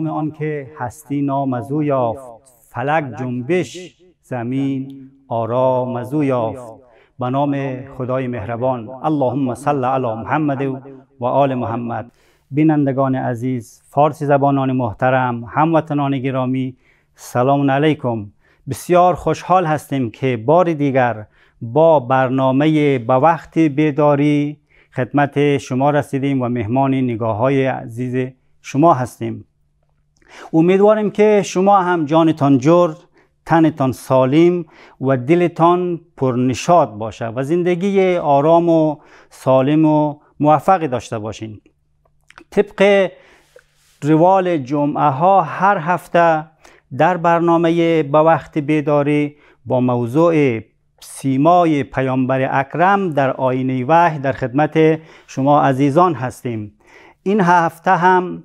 نام آن که هستی نام از یافت فلک جنبش زمین آرام از یافت به نام خدای مهربان اللهم صل علی محمد و آل محمد بینندگان عزیز فارسی زبانان محترم هموطنان گرامی سلام علیکم بسیار خوشحال هستیم که بار دیگر با برنامه به وقت بیداری خدمت شما رسیدیم و مهمان نگاه های عزیز شما هستیم امیدواریم که شما هم جانتان جور تنتان سالم و دلتان پرنشاد باشه و زندگی آرام و سالم و موفقی داشته باشین طبق روال جمعه ها هر هفته در برنامه به وقت بیداری با موضوع سیمای پیامبر اکرم در آینه وحی در خدمت شما عزیزان هستیم این هفته هم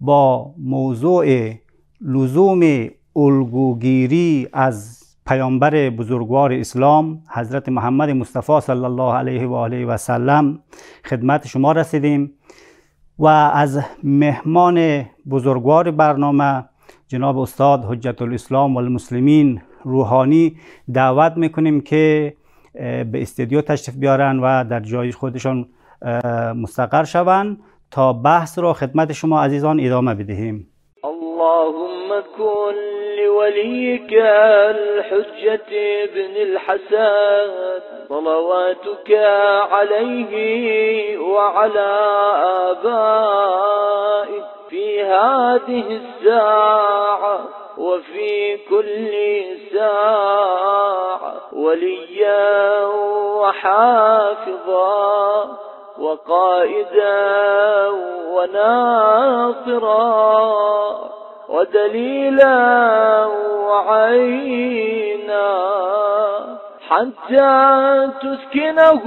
با موضوع لزوم الگوگیری از پیامبر بزرگوار اسلام حضرت محمد مصطفی صلی الله علیه و آله و سلم خدمت شما رسیدیم و از مهمان بزرگوار برنامه جناب استاد حجت الاسلام و المسلمین روحانی دعوت میکنیم که به استودیو تشریف بیارن و در جای خودشان مستقر شوند تا بحث را خدمت شما عزیزان ادامه بدهیم اللهم كن لوليك الحجة ابن الحسن صلواتك عليه وعلى آبائه في هذه الساعة وفي كل ساعة وليا وحافظا وقائدا وناصرا ودليلا وعينا حتى تسكنه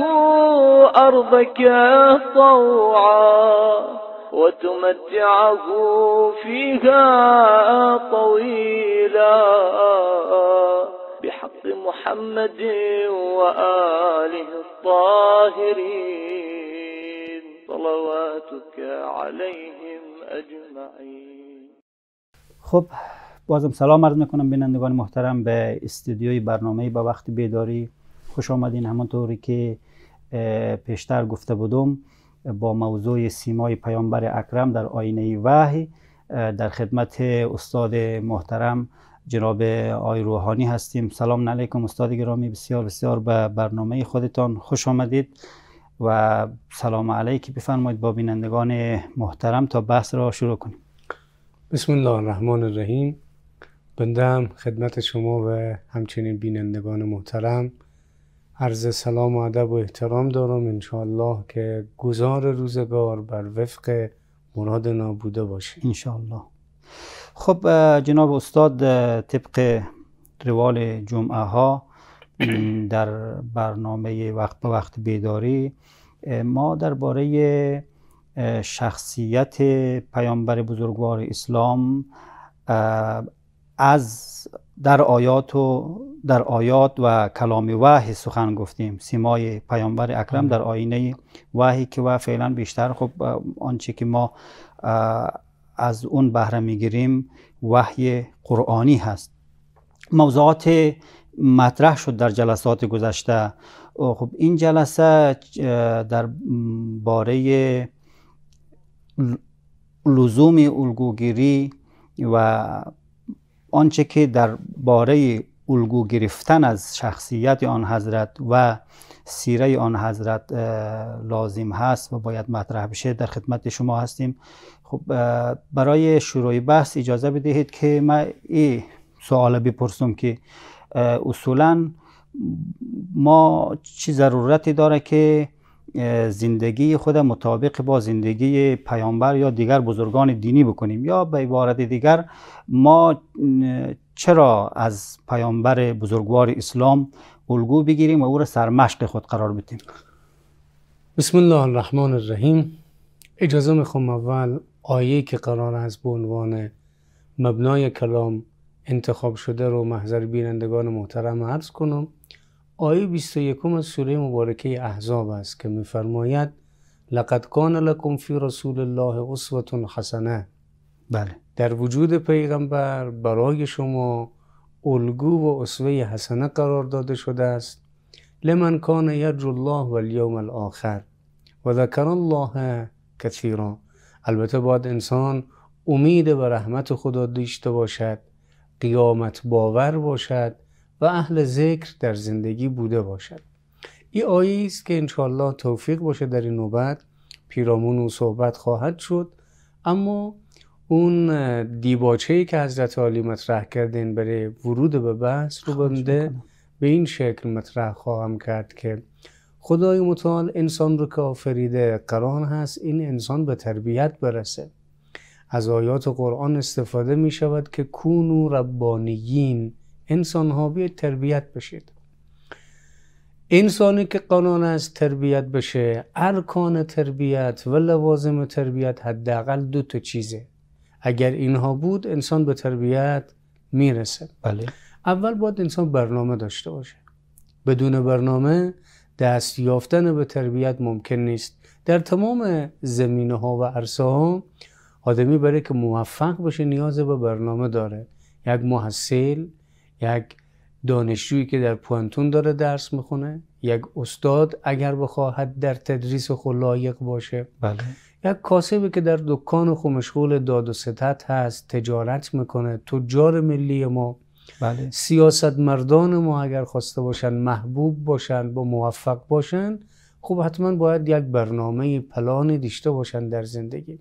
أرضك طوعا وتمتعه فيها طويلا بحق محمد وآله الطاهرين صلواتک علیهم خب بازم سلام عرض میکنم بینندگان محترم به استودیوی برنامه با وقت بیداری خوش آمدین همانطوری که پیشتر گفته بودم با موضوع سیمای پیامبر اکرم در آینه وحی در خدمت استاد محترم جناب آی روحانی هستیم سلام علیکم استاد گرامی بسیار بسیار به برنامه خودتان خوش آمدید و سلام علیکی بفرمایید با بینندگان محترم تا بحث را شروع کنیم بسم الله الرحمن الرحیم بنده خدمت شما و همچنین بینندگان محترم عرض سلام و ادب و احترام دارم انشاءالله که گزار روزگار بر وفق مراد نابوده باشه انشاءالله خب جناب استاد طبق روال جمعه ها در برنامه وقت به وقت بیداری ما درباره شخصیت پیامبر بزرگوار اسلام از در آیات و در آیات و کلام وحی سخن گفتیم سیمای پیامبر اکرم در آینه وحی که و فعلا بیشتر خب آنچه که ما از اون بهره میگیریم وحی قرآنی هست موضوعات مطرح شد در جلسات گذشته خب این جلسه در باره لزوم الگوگیری و آنچه که در باره الگو گرفتن از شخصیت آن حضرت و سیره آن حضرت لازم هست و باید مطرح بشه در خدمت شما هستیم خب برای شروع بحث اجازه بدهید که من این سوال بپرسم که اصولا ما چی ضرورتی داره که زندگی خود مطابق با زندگی پیامبر یا دیگر بزرگان دینی بکنیم یا به عبارت دیگر ما چرا از پیامبر بزرگوار اسلام الگو بگیریم و او را سرمشق خود قرار بدیم بسم الله الرحمن الرحیم اجازه میخوام اول آیه که قرار از به عنوان مبنای کلام انتخاب شده رو محضر بینندگان محترم عرض کنم آیه 21 از سوره مبارکه احزاب است که میفرماید لقد کان لکم فی رسول الله اسوه حسنه بله در وجود پیغمبر برای شما الگو و اسوه حسنه قرار داده شده است لمن کان یرجو الله و الیوم الاخر و ذکر الله کثیرا البته باید انسان امید و رحمت خدا داشته باشد قیامت باور باشد و اهل ذکر در زندگی بوده باشد ای آیه است که انشالله توفیق باشه در این نوبت پیرامون و صحبت خواهد شد اما اون دیباچه که حضرت عالی مطرح کردین برای ورود به بحث رو بنده به این شکل مطرح خواهم کرد که خدای متعال انسان رو که آفریده قرار هست این انسان به تربیت برسه از آیات قرآن استفاده می شود که کونو ربانیین انسان ها تربیت بشید انسانی که قانون از تربیت بشه ارکان تربیت و لوازم تربیت حداقل دو تا چیزه اگر اینها بود انسان به تربیت میرسه بله اول باید انسان برنامه داشته باشه بدون برنامه دست یافتن به تربیت ممکن نیست در تمام زمینه ها و عرصه ها آدمی برای که موفق باشه نیاز به برنامه داره یک محصل یک دانشجویی که در پوانتون داره درس میخونه یک استاد اگر بخواهد در تدریس خو لایق باشه بله. یک کاسبی که در دکان خو مشغول داد و ستت هست تجارت میکنه تجار ملی ما بله. سیاست مردان ما اگر خواسته باشن محبوب باشن با موفق باشن خب حتما باید یک برنامه پلانی داشته باشن در زندگی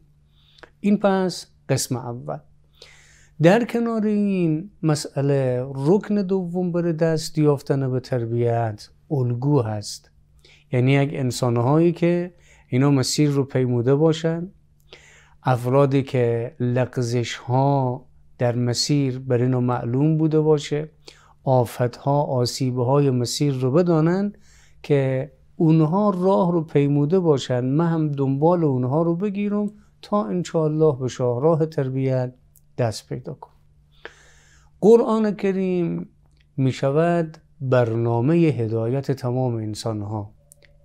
این پس قسم اول در کنار این مسئله رکن دوم بر دست یافتن به تربیت الگو هست یعنی یک انسانهایی که اینا مسیر رو پیموده باشن افرادی که لغزش ها در مسیر بر اینا معلوم بوده باشه آفت ها آسیب های مسیر رو بدانند که اونها راه رو پیموده باشن من هم دنبال اونها رو بگیرم تا انشاءالله به راه تربیت دست پیدا کن قرآن کریم می شود برنامه هدایت تمام انسان ها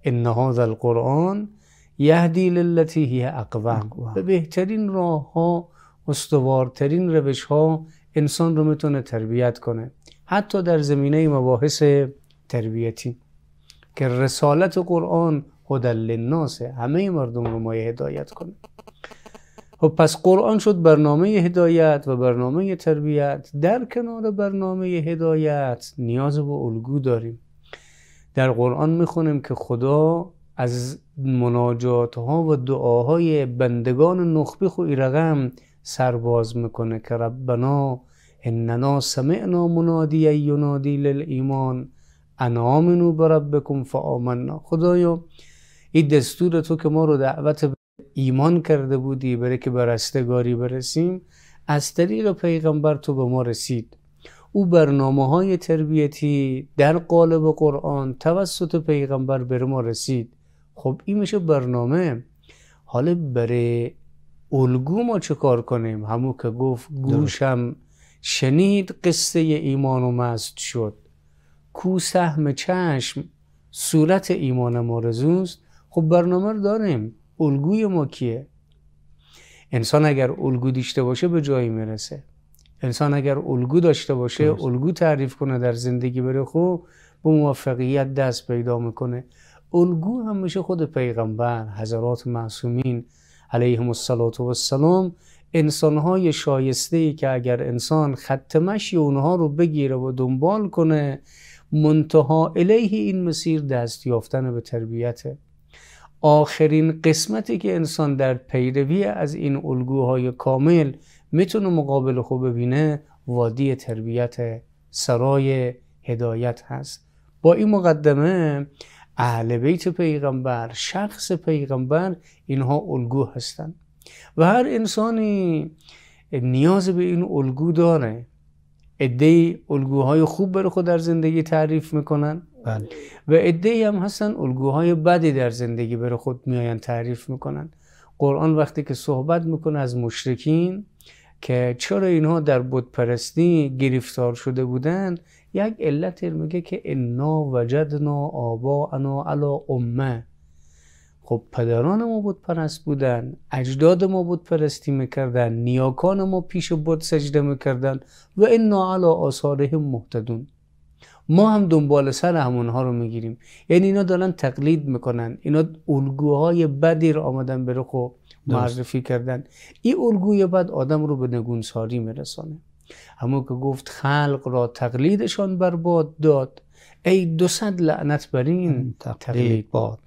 ان هذا القرآن یهدی للتی هی اقوام به بهترین راه ها استوارترین روش ها انسان رو میتونه تربیت کنه حتی در زمینه مباحث تربیتی که رسالت قرآن هدل لناس همه مردم رو مایه هدایت کنه خب پس قرآن شد برنامه هدایت و برنامه تربیت در کنار برنامه هدایت نیاز به الگو داریم در قرآن میخونیم که خدا از مناجات ها و دعاهای بندگان نخبیخ و ایرقم سرباز میکنه که ربنا اننا سمعنا منادی ینادی للایمان ان آمنو بربکم فآمنا خدایا این دستور تو که ما رو دعوت ایمان کرده بودی برای که به رستگاری برسیم از طریق پیغمبر تو به ما رسید او برنامه های تربیتی در قالب قرآن توسط پیغمبر بر ما رسید خب این میشه برنامه حالا برای الگو ما چه کار کنیم همون که گفت گوشم شنید قصه ایمان و مست شد کو سهم چشم صورت ایمان ما رزوست خب برنامه رو داریم الگوی ما کیه انسان اگر الگو داشته باشه به جایی میرسه انسان اگر الگو داشته باشه الگو تعریف کنه در زندگی بره خب به موفقیت دست پیدا میکنه الگو هم خود پیغمبر حضرات معصومین علیهم الصلات و السلام انسانهای شایسته ای که اگر انسان خط مشی اونها رو بگیره و دنبال کنه منتها الیه این مسیر دست یافتن به تربیته آخرین قسمتی که انسان در پیروی از این الگوهای کامل میتونه مقابل خوب ببینه وادی تربیت سرای هدایت هست با این مقدمه اهل بیت پیغمبر شخص پیغمبر اینها الگو هستند و هر انسانی نیاز به این الگو داره عده الگوهای خوب برای خود در زندگی تعریف میکنن بله. و عده هم هستن الگوهای بدی در زندگی برای خود میآیند تعریف میکنن قرآن وقتی که صحبت میکنه از مشرکین که چرا اینها در پرستی گرفتار شده بودن یک علت میگه که انا وجدنا انا علا امه خب پدران ما بود پرست بودن اجداد ما بود پرستی میکردن نیاکان ما پیش بود سجده میکردن و این علی آثارهم محتدون ما هم دنبال سر ها رو میگیریم یعنی اینا دارن تقلید میکنن اینا الگوهای بدی رو آمدن به رخ معرفی کردن این الگوی بد آدم رو به نگونساری میرسانه همون که گفت خلق را تقلیدشان بر باد داد ای دوصد لعنت بر این تقلید باد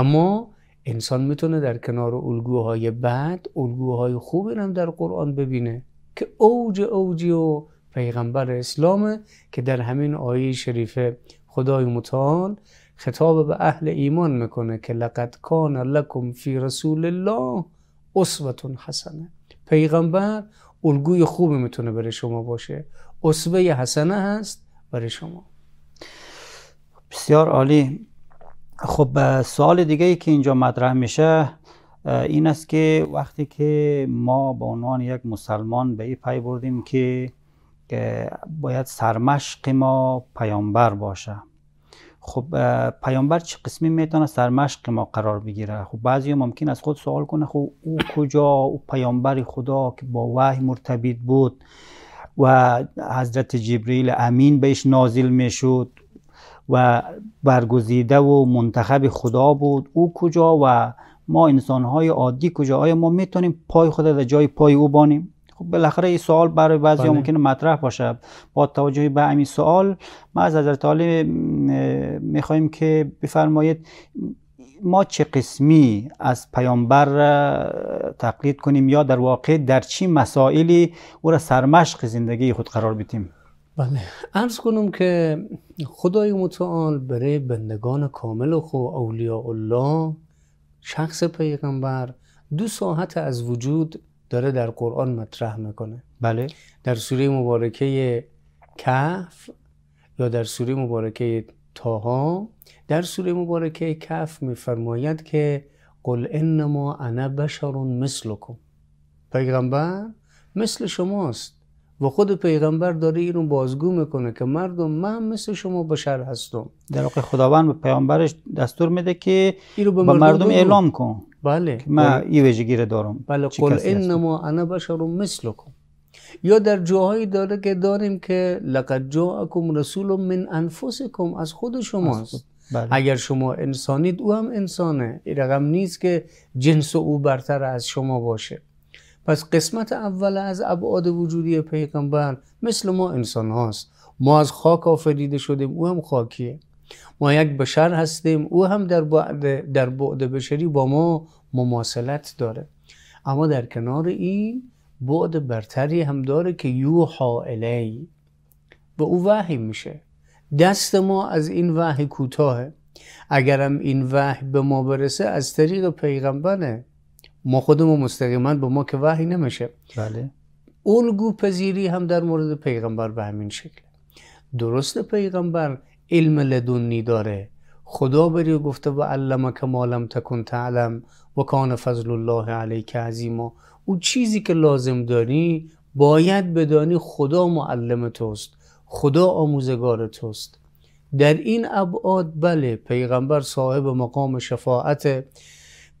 اما انسان میتونه در کنار الگوهای بد الگوهای خوبی هم در قرآن ببینه که اوج اوجی و پیغمبر اسلامه که در همین آیه شریفه خدای متعال خطاب به اهل ایمان میکنه که لقد کان لکم فی رسول الله اسوتون حسنه پیغمبر الگوی خوبی میتونه برای شما باشه اسوه حسنه هست برای شما بسیار عالی خب سوال دیگه ای که اینجا مطرح میشه این است که وقتی که ما به عنوان یک مسلمان به این پی بردیم که باید سرمشق ما پیامبر باشه خب پیامبر چه قسمی میتونه سرمشق ما قرار بگیره خب بعضی ممکن از خود سوال کنه خب او کجا او پیامبر خدا که با وحی مرتبط بود و حضرت جبریل امین بهش نازل میشد و برگزیده و منتخب خدا بود او کجا و ما انسانهای عادی کجا آیا ما میتونیم پای خود در جای پای او بانیم خب بالاخره این سوال برای بعضی ممکن بله. ممکنه مطرح باشه با توجه به همین سوال ما از حضرت عالی میخوایم که بفرمایید ما چه قسمی از پیامبر تقلید کنیم یا در واقع در چی مسائلی او را سرمشق زندگی خود قرار بدیم بله ارز کنم که خدای متعال برای بندگان کامل خو اولیاء الله شخص پیغمبر دو ساعت از وجود داره در قرآن مطرح میکنه بله در سوره مبارکه کف یا در سوره مبارکه تاها در سوره مبارکه کف میفرماید که قل انما انا بشر مثلکم پیغمبر مثل شماست و خود پیغمبر داره اینو بازگو میکنه که مردم من مثل شما بشر هستم در واقع خداوند به پیامبرش دستور میده که اینو به مردم, اعلام کن بله که من بله. این ویژگی دارم بله قل انما انا بشر مثلکم یا در جاهایی داره که داریم که لقد جاءکم رسول من انفسکم از خود شماست بله. اگر شما انسانید او هم انسانه رقم نیست که جنس او برتر از شما باشه پس قسمت اول از ابعاد وجودی پیغمبر مثل ما انسان هاست ما از خاک آفریده شدیم او هم خاکیه ما یک بشر هستیم او هم در بعد, در بعد بشری با ما مماثلت داره اما در کنار این بعد برتری هم داره که یو حائلی به او وحی میشه دست ما از این وحی کوتاهه اگرم این وحی به ما برسه از طریق پیغمبره ما خودمو مستقیما به ما که وحی نمیشه بله الگو پذیری هم در مورد پیغمبر به همین شکل درست پیغمبر علم لدنی داره خدا بری و گفته و علمک که مالم تکن تعلم و کان فضل الله علیک عظیما او چیزی که لازم داری باید بدانی خدا معلم توست خدا آموزگار توست در این ابعاد بله پیغمبر صاحب مقام شفاعت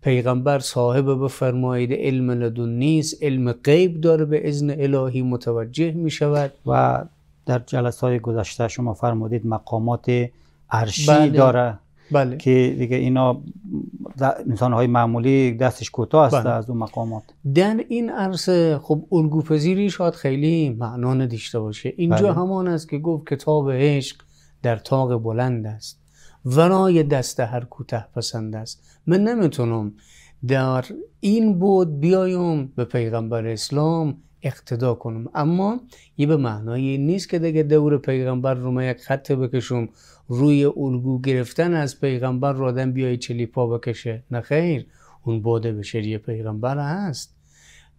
پیغمبر صاحب بفرمایید علم لدون نیست علم غیب داره به اذن الهی متوجه می شود و در جلسه های گذشته شما فرمودید مقامات عرشی بله. داره بله. که دیگه اینا انسان های معمولی دستش کوتاه است بله. از اون مقامات در این عرصه خب الگو پذیری شاید خیلی معنا نداشته باشه اینجا همان است که گفت کتاب عشق در تاق بلند است ورای دست هر کوته پسند است من نمیتونم در این بود بیایم به پیغمبر اسلام اقتدا کنم اما یه به معنایی نیست که دیگه دور پیغمبر رو من یک خط بکشم روی الگو گرفتن از پیغمبر رو آدم بیای چلیپا بکشه نه خیر اون بود بشری پیغمبر هست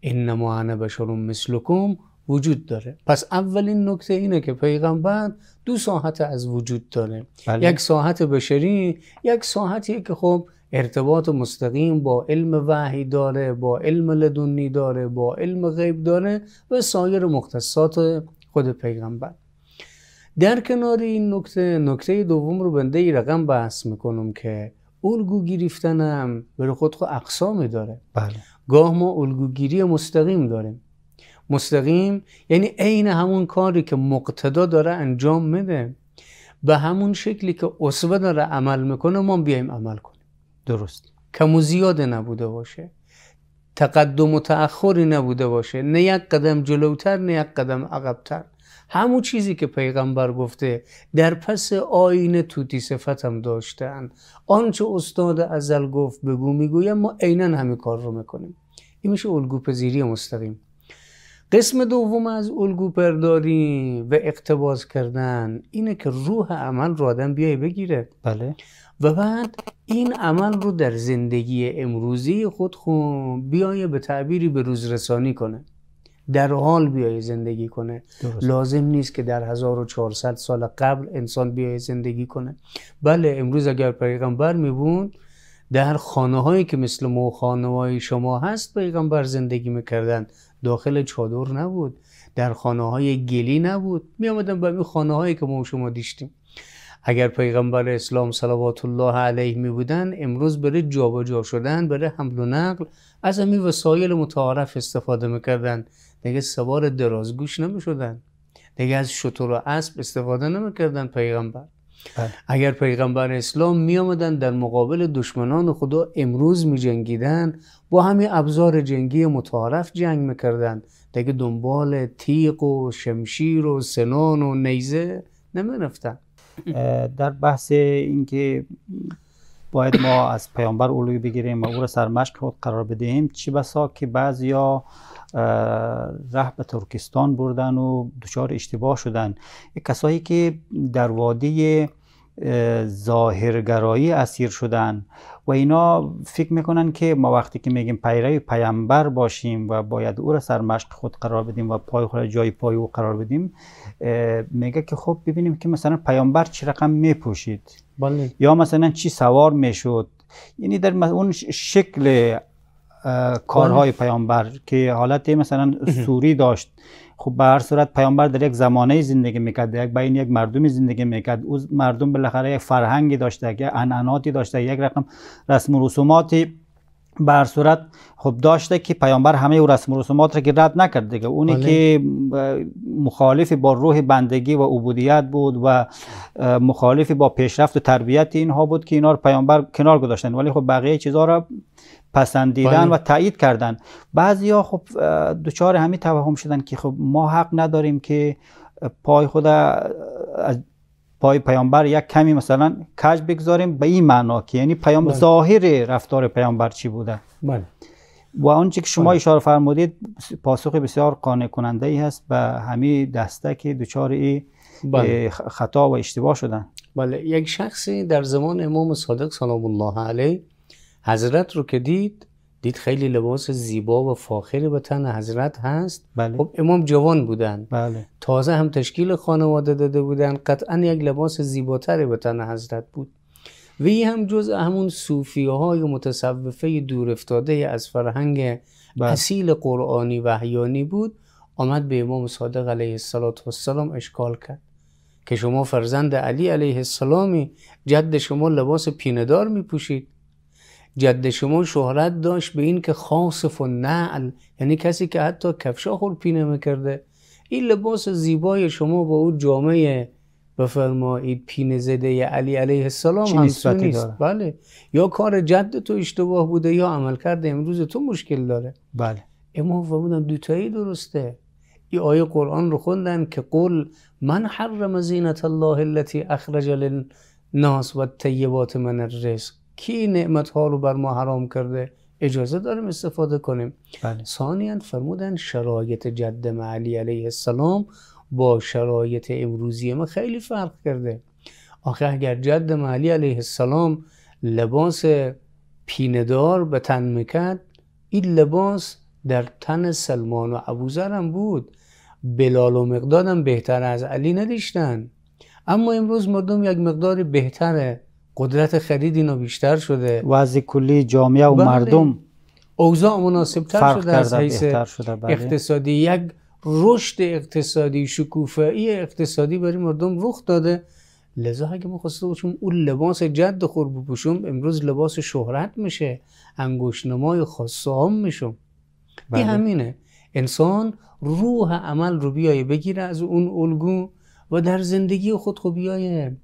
انما انا مثل مثلکم وجود داره پس اولین نکته اینه که پیغمبر دو ساحت از وجود داره بله. یک ساحت بشری یک ساحتی که خب ارتباط مستقیم با علم وحی داره با علم لدنی داره با علم غیب داره و سایر مختصات خود پیغمبر در کنار این نکته نکته دوم رو بنده ای رقم بحث میکنم که گیریفتن هم بر خود خود اقسامی داره بله. گاه ما الگوگیری مستقیم داریم مستقیم یعنی عین همون کاری که مقتدا داره انجام میده به همون شکلی که اصوه داره عمل میکنه ما بیایم عمل کنیم درست کم و زیاده نبوده باشه تقدم و تأخری نبوده باشه نه یک قدم جلوتر نه یک قدم عقبتر همون چیزی که پیغمبر گفته در پس آین توتی صفت هم داشتن آنچه استاد ازل گفت بگو میگویم ما عینا همین کار رو میکنیم این میشه الگو پذیری مستقیم قسم دوم از الگو پرداری و اقتباس کردن اینه که روح عمل رو آدم بیای بگیره بله و بعد این عمل رو در زندگی امروزی خود خون بیایه به تعبیری به روز رسانی کنه در حال بیای زندگی کنه لازم نیست که در 1400 سال قبل انسان بیای زندگی کنه بله امروز اگر پیغمبر می در خانه هایی که مثل مو خانه های شما هست پیغمبر زندگی میکردن داخل چادر نبود در خانه های گلی نبود می آمدن به خانه هایی که ما شما دیشتیم اگر پیغمبر اسلام صلوات الله علیه می بودن امروز برای جابجا شدن برای حمل و نقل از همین وسایل متعارف استفاده میکردن دیگه سوار درازگوش نمی شدن دیگه از شطور و اسب استفاده نمیکردن پیغمبر بله. اگر پیغمبر اسلام می آمدن در مقابل دشمنان خدا امروز می جنگیدن با همین ابزار جنگی متعارف جنگ میکردن دیگه دنبال تیق و شمشیر و سنان و نیزه نمی رفتن در بحث اینکه باید ما از پیامبر اولوی بگیریم و او را سرمشق خود قرار بدهیم چی بسا که بعضیا ره به ترکستان بردن و دچار اشتباه شدن کسایی که در وادی ظاهرگرایی اسیر شدن و اینا فکر میکنن که ما وقتی که میگیم پیرو پیامبر باشیم و باید او را سرمشق خود قرار بدیم و پای خود جای پای او قرار بدیم میگه که خب ببینیم که مثلا پیامبر چه رقم میپوشید بله. یا مثلا چی سوار میشد یعنی در اون شکل کارهای بله. پیامبر که حالت مثلا سوری داشت خب به هر صورت پیامبر در یک زمانه زندگی میکرد یک بین یک مردم زندگی میکرد او مردم بالاخره یک فرهنگی داشته یک انعناتی داشته یک رقم رسم و رسوماتی بر صورت خب داشته که پیامبر همه او رسم و رسومات را که رد نکرد دیگه اونی که مخالف با روح بندگی و عبودیت بود و مخالف با پیشرفت و تربیت اینها بود که اینا رو پیامبر کنار گذاشتن ولی خب بقیه چیزها را پسندیدن بله. و تایید کردن بعضیا خب دوچار همین توهم شدن که خب ما حق نداریم که پای خود از پای پیامبر یک کمی مثلا کج بگذاریم به این معنا که یعنی پیام بله. ظاهر رفتار پیامبر چی بوده بله و آنچه که شما بله. اشاره فرمودید پاسخ بسیار قانع کننده ای هست به همه دسته که دچار ای بله. خطا و اشتباه شدن بله یک شخصی در زمان امام صادق سلام الله علیه حضرت رو که دید دید خیلی لباس زیبا و فاخری به تن حضرت هست بله. خب امام جوان بودند بله. تازه هم تشکیل خانواده داده بودن قطعا یک لباس زیباتری به تن حضرت بود وی هم جز همون صوفیه های متصوفه دور افتاده از فرهنگ بله. اصیل قرآنی و بود آمد به امام صادق علیه السلام اشکال کرد که شما فرزند علی علیه السلامی جد شما لباس پیندار می پوشید جد شما شهرت داشت به این که خاصف و نعل یعنی کسی که حتی کفشا پینه میکرده این لباس زیبای شما با او جامعه بفرمایید پین زده علی علیه السلام هم نیست بله یا کار جد تو اشتباه بوده یا عمل کرده امروز تو مشکل داره بله امام فرمودن دوتایی درسته ای آیه قرآن رو خوندن که قل من حرم زینت الله التی اخرج للناس و طیبات من الرزق کی نعمت ها رو بر ما حرام کرده اجازه داریم استفاده کنیم بله. ثانیا فرمودن شرایط جد معلی علیه السلام با شرایط امروزی ما خیلی فرق کرده آخه اگر جد معلی علیه السلام لباس پیندار به تن میکرد این لباس در تن سلمان و عبوزر هم بود بلال و مقدادم بهتر از علی ندیشتن اما امروز مردم یک مقدار بهتره قدرت خرید اینا بیشتر شده وضع کلی جامعه و بله. مردم اوضاع مناسبتر شده از حیث بله. اقتصادی یک رشد اقتصادی شکوفایی اقتصادی برای مردم رخ داده لذا اگه ما خواسته اون لباس جد خور بپوشم امروز لباس شهرت میشه انگشتنمای خاصه هم میشم این بله. همینه انسان روح عمل رو بیایه بگیره از اون الگو و در زندگی خود خب بیایه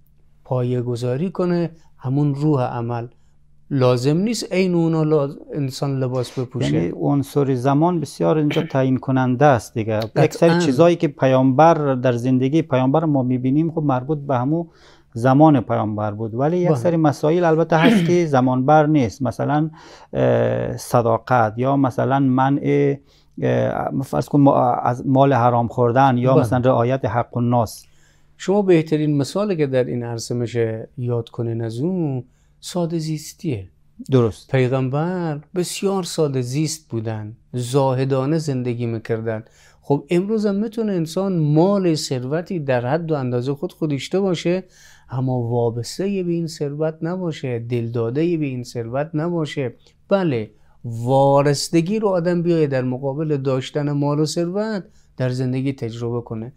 پایه گذاری کنه همون روح عمل لازم نیست این اونا انسان لباس بپوشه یعنی عنصر زمان بسیار اینجا تعیین کننده است دیگه اکثر چیزایی که پیامبر در زندگی پیامبر ما میبینیم خب مربوط به همون زمان پیامبر بود ولی یک بله. سری مسائل البته هست که زمان بر نیست مثلا صداقت یا مثلا منع فرض کن از مال حرام خوردن یا بله. مثلا رعایت حق ناس شما بهترین مثال که در این عرصه میشه یاد کنین از اون ساده زیستیه درست پیغمبر بسیار ساده زیست بودن زاهدانه زندگی میکردن خب امروز هم میتونه انسان مال ثروتی در حد و اندازه خود خودشته باشه اما وابسته به این ثروت نباشه دلداده به این ثروت نباشه بله وارستگی رو آدم بیاید در مقابل داشتن مال و ثروت در زندگی تجربه کنه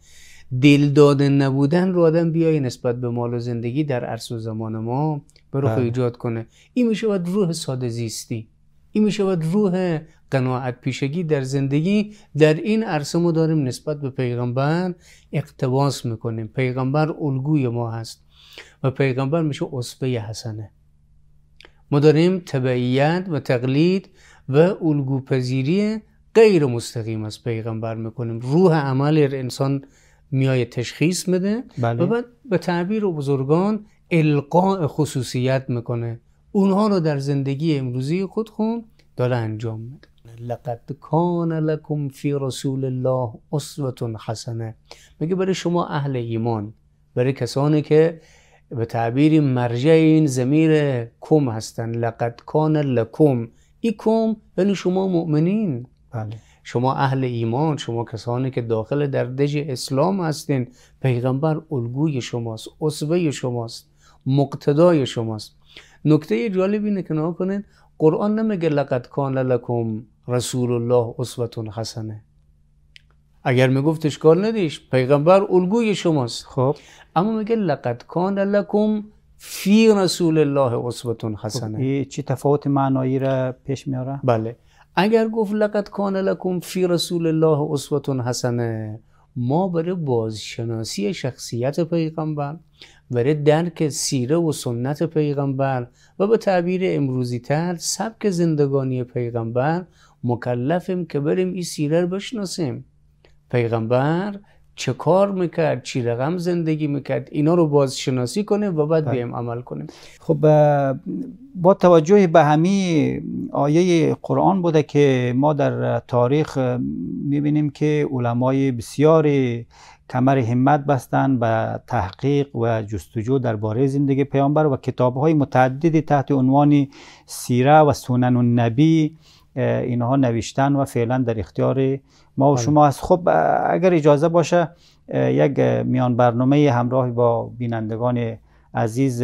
دل داده نبودن رو آدم بیای نسبت به مال و زندگی در عرص و زمان ما به بله. ایجاد کنه این میشود روح ساده زیستی این میشود روح قناعت پیشگی در زندگی در این عرصه ما داریم نسبت به پیغمبر اقتباس میکنیم پیغمبر الگوی ما هست و پیغمبر میشه اصفه حسنه ما داریم تبعیت و تقلید و الگو پذیری غیر مستقیم از پیغمبر میکنیم روح عمل انسان میای تشخیص بده بله. و بعد به تعبیر و بزرگان القاء خصوصیت میکنه اونها رو در زندگی امروزی خود خون داره انجام میده لقد کان لکم فی رسول الله اسوه حسنه میگه برای شما اهل ایمان برای کسانی که به تعبیر مرجع این زمیر کم هستن لقد کان لکم ای کم یعنی شما مؤمنین بله شما اهل ایمان شما کسانی که داخل در دژ اسلام هستین پیغمبر الگوی شماست اسوه شماست مقتدای شماست نکته جالب اینه که کنین قرآن نمیگه لقد کان لکم رسول الله اسوتون حسنه اگر میگفت اشکال ندیش پیغمبر الگوی شماست خب اما میگه لقد کان لکم فی رسول الله اسوتون خب، حسنه خب. تفاوت معنایی را پیش میاره بله اگر گفت لقد کان لکم فی رسول الله اسوه حسنه ما برای بازشناسی شخصیت پیغمبر برای درک سیره و سنت پیغمبر و به تعبیر امروزی تر سبک زندگانی پیغمبر مکلفیم که بریم این سیره رو بشناسیم پیغمبر چه کار میکرد چی رقم زندگی میکرد اینا رو بازشناسی کنه و بعد بیم بله. عمل کنیم خب با توجه به همی آیه قرآن بوده که ما در تاریخ میبینیم که علمای بسیاری کمر همت بستن به تحقیق و جستجو درباره زندگی پیامبر و کتاب های متعددی تحت عنوان سیره و سنن النبی اینها نوشتن و فعلا در اختیار ما و بله. شما هست خب اگر اجازه باشه یک میان برنامه همراه با بینندگان عزیز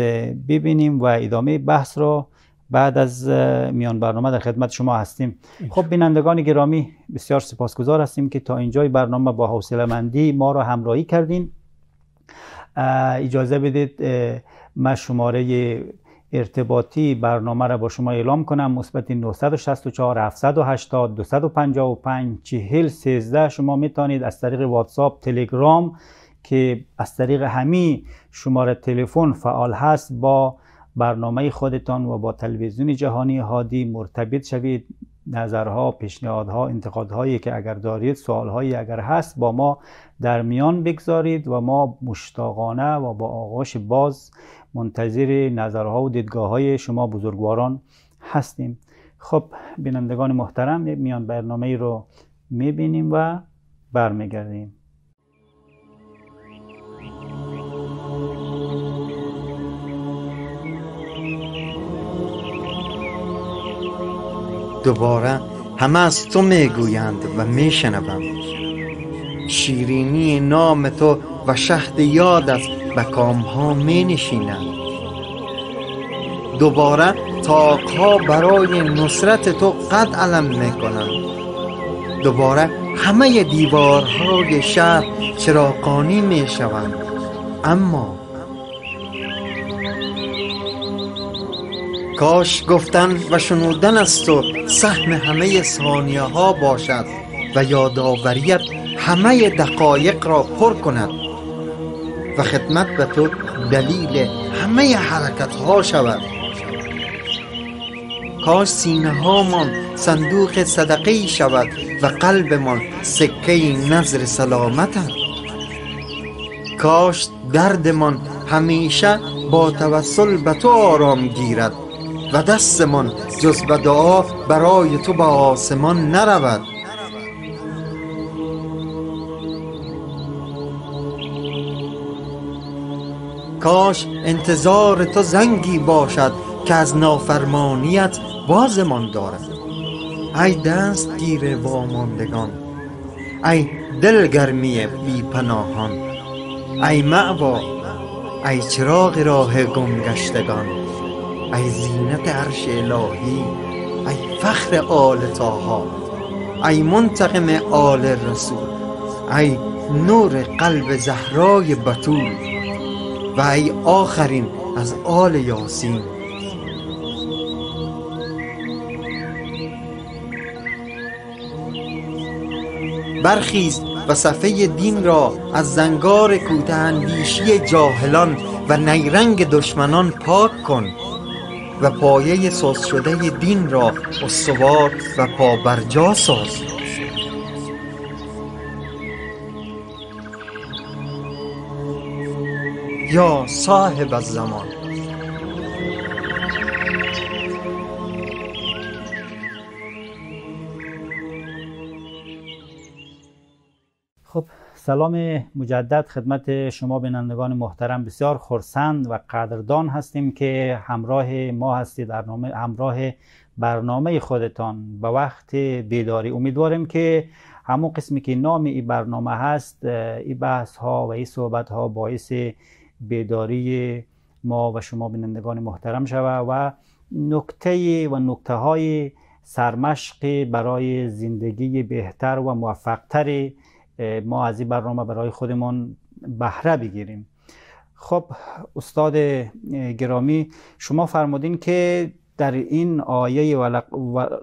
ببینیم و ادامه بحث را بعد از میان برنامه در خدمت شما هستیم خب بینندگان گرامی بسیار سپاسگزار هستیم که تا اینجای برنامه با حوصله مندی ما را همراهی کردین اجازه بدید من شماره ارتباطی برنامه را با شما اعلام کنم مثبت 964 780 255 40 13 شما میتونید از طریق واتساپ تلگرام که از طریق همی شماره تلفن فعال هست با برنامه خودتان و با تلویزیون جهانی هادی مرتبط شوید نظرها پیشنهادها انتقادهایی که اگر دارید سوالهایی اگر هست با ما در میان بگذارید و ما مشتاقانه و با آغاش باز منتظر نظرها و دیدگاه های شما بزرگواران هستیم خب بینندگان محترم میان برنامه رو میبینیم و برمیگردیم دوباره همه از تو میگویند و میشنوم شیرینی نام تو و شهد یادت به کام ها می نشینند دوباره تاقها برای نصرت تو قد علم می کنند دوباره همه دیوارهای شهر چراقانی می شوند اما کاش گفتن و شنودن از تو سهم همه ثانیه ها باشد و یادآوریت همه دقایق را پر کند و خدمت به تو دلیل همه حرکت ها شود کاش سینه من صندوق صدقی شود و قلبمان سکه نظر سلامتند کاش دردمان همیشه با توسل به تو آرام گیرد و دستمان جز و دعا برای تو به آسمان نرود کاش انتظار تو زنگی باشد که از نافرمانیت بازمان دارد ای دست گیر واماندگان ای دلگرمی بی پناهان ای معوا ای چراغ راه گمگشتگان گشتگان ای زینت عرش الهی ای فخر آل تاها ای منتقم آل رسول ای نور قلب زهرای بتول و ای آخرین از آل یاسین برخیز و صفحه دین را از زنگار کوته اندیشی جاهلان و نیرنگ دشمنان پاک کن و پایه ساز شده دین را استوار و پا جا ساز یا صاحب الزمان سلام مجدد خدمت شما بینندگان محترم بسیار خرسند و قدردان هستیم که همراه ما هستید همراه برنامه خودتان به وقت بیداری امیدواریم که همون قسمی که نام این برنامه هست این بحث ها و این صحبت ها باعث بیداری ما و شما بینندگان محترم شود و نکته و نکته های سرمشق برای زندگی بهتر و موفقتری ما از این برنامه برای خودمان بهره بگیریم خب استاد گرامی شما فرمودین که در این آیه و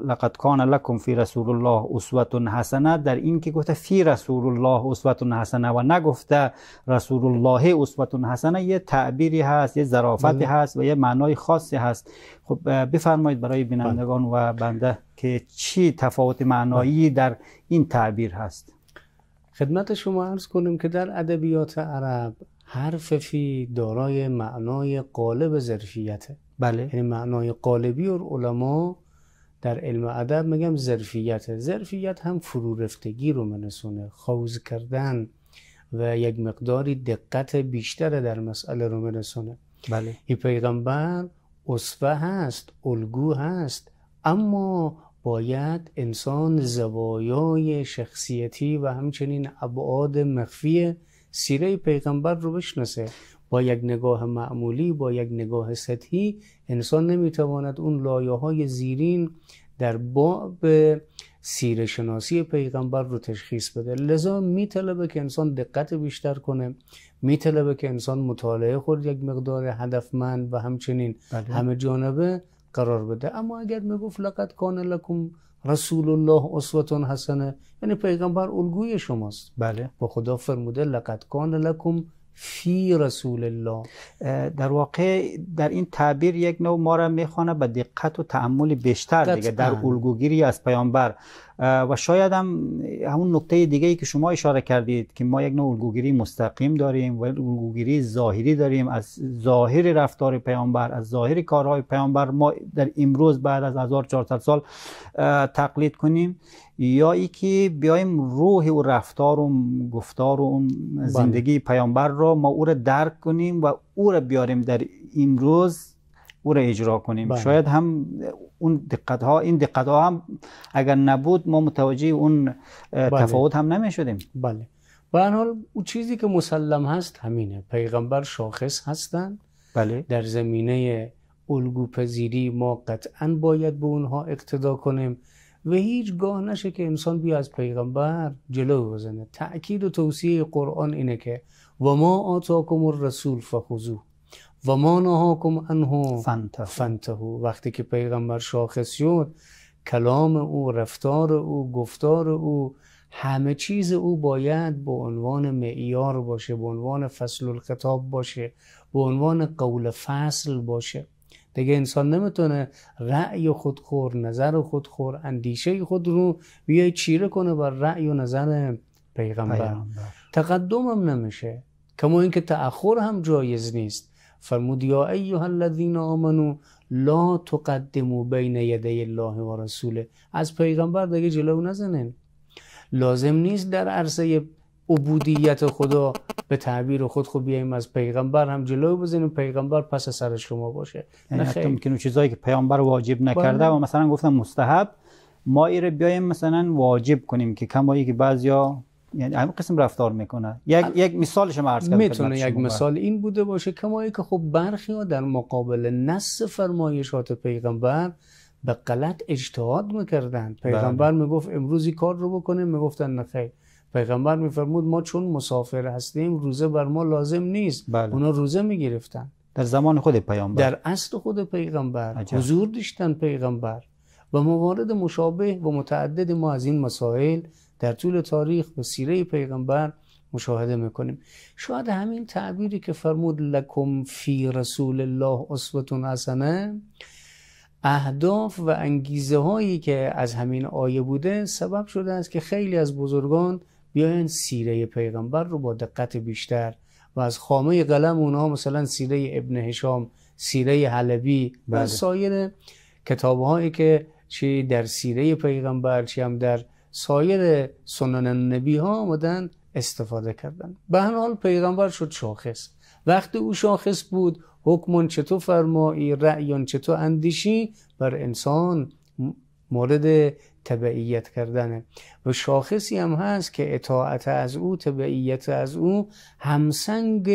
لقد کان لکم فی رسول الله اسوه حسنه در این که گفته فی رسول الله اسوه حسنه و نگفته رسول الله اسوه حسنه یه تعبیری هست یه ظرافتی بله. هست و یه معنای خاصی هست خب بفرمایید برای بینندگان و بله. بنده که چی تفاوت معنایی در این تعبیر هست خدمت شما عرض کنیم که در ادبیات عرب حرف فی دارای معنای قالب ظرفیته بله یعنی معنای قالبی و علما در علم ادب میگم ظرفیت ظرفیت هم فرورفتگی رو منسونه خوز کردن و یک مقداری دقت بیشتر در مسئله رو منسونه بله این پیغمبر اصفه هست الگو هست اما باید انسان زوایای شخصیتی و همچنین ابعاد مخفی سیره پیغمبر رو بشناسه با یک نگاه معمولی با یک نگاه سطحی انسان نمیتواند اون لایه های زیرین در باب سیر شناسی پیغمبر رو تشخیص بده لذا میطلبه که انسان دقت بیشتر کنه میطلبه که انسان مطالعه خود یک مقدار هدفمند و همچنین بله. همه جانبه قرار بده اما اگر میگفت لقد کان لکم رسول الله اسوتون حسنه یعنی پیغمبر الگوی شماست بله و خدا فرموده لقد کان لکم فی رسول الله در واقع در این تعبیر یک نوع ما را میخوانه به دقت و تعمل بیشتر دیگه در الگوگیری از پیامبر و شاید هم همون نکته دیگه ای که شما اشاره کردید که ما یک نوع الگوگیری مستقیم داریم و الگوگیری ظاهری داریم از ظاهر رفتار پیامبر از ظاهر کارهای پیامبر ما در امروز بعد از 1400 سال تقلید کنیم یا ای که بیایم روح و رفتار و گفتار و اون بله. زندگی پیامبر را ما او را درک کنیم و او را بیاریم در امروز او را اجرا کنیم بله. شاید هم اون دقت ها این دقت ها هم اگر نبود ما متوجه اون بله. تفاوت هم نمی شدیم بله به حال اون چیزی که مسلم هست همینه پیغمبر شاخص هستند بله در زمینه الگو پذیری ما قطعا باید به اونها اقتدا کنیم و گاه نشه که انسان بیا از پیغمبر جلو بزنه تأکید و توصیه قرآن اینه که و ما آتاکم الرسول فخذوه و ما نهاکم انه فنتهو. فنتهو وقتی که پیغمبر شاخص شد کلام او رفتار او گفتار او همه چیز او باید به با عنوان معیار باشه به با عنوان فصل الخطاب باشه به با عنوان قول فصل باشه دیگه انسان نمیتونه رأی خودخور نظر خودخور اندیشه خود رو بیای چیره کنه بر رأی و نظر پیغمبر, تقدمم تقدم نمیشه کما اینکه تأخر هم جایز نیست فرمود یا ایها الذین آمنو لا تقدمو بین یدی الله و رسوله از پیغمبر دیگه جلو نزنین لازم نیست در عرصه عبودیت خدا به تعبیر خود خوب بیایم از پیغمبر هم جلو بزنیم پیغمبر پس سر شما باشه یعنی نه خیلی ممکنه چیزایی که پیغمبر واجب نکرده بله. و مثلا گفتم مستحب ما ایره بیایم مثلا واجب کنیم که کمایی که بعضیا یعنی همین قسم رفتار میکنه یک یک مثالش ما عرض میتونه یک مثال این بوده باشه کمایی که خب برخی ها در مقابل نص فرمایشات پیغمبر به غلط اجتهاد میکردند بله. پیغمبر میگفت امروزی کار رو بکنه میگفتن نخیر پیغمبر میفرمود ما چون مسافر هستیم روزه بر ما لازم نیست بله. اونا روزه میگرفتن در زمان خود پیامبر در اصل خود پیغمبر حضور داشتن پیغمبر و موارد مشابه و متعدد ما از این مسائل در طول تاریخ و سیره پیغمبر مشاهده میکنیم شاید همین تعبیری که فرمود لکم فی رسول الله اسوتون حسنه اهداف و انگیزه هایی که از همین آیه بوده سبب شده است که خیلی از بزرگان بیاین سیره پیغمبر رو با دقت بیشتر و از خامه قلم اونها مثلا سیره ابن هشام سیره حلبی بله. و سایر هایی که چی در سیره پیغمبر چی هم در سایر سنن نبی ها آمدن استفاده کردن به هر حال پیغمبر شد شاخص وقتی او شاخص بود حکمون چطور فرمایی رأیون چطور اندیشی بر انسان مورد تبعیت کردنه و شاخصی هم هست که اطاعت از او تبعیت از او همسنگ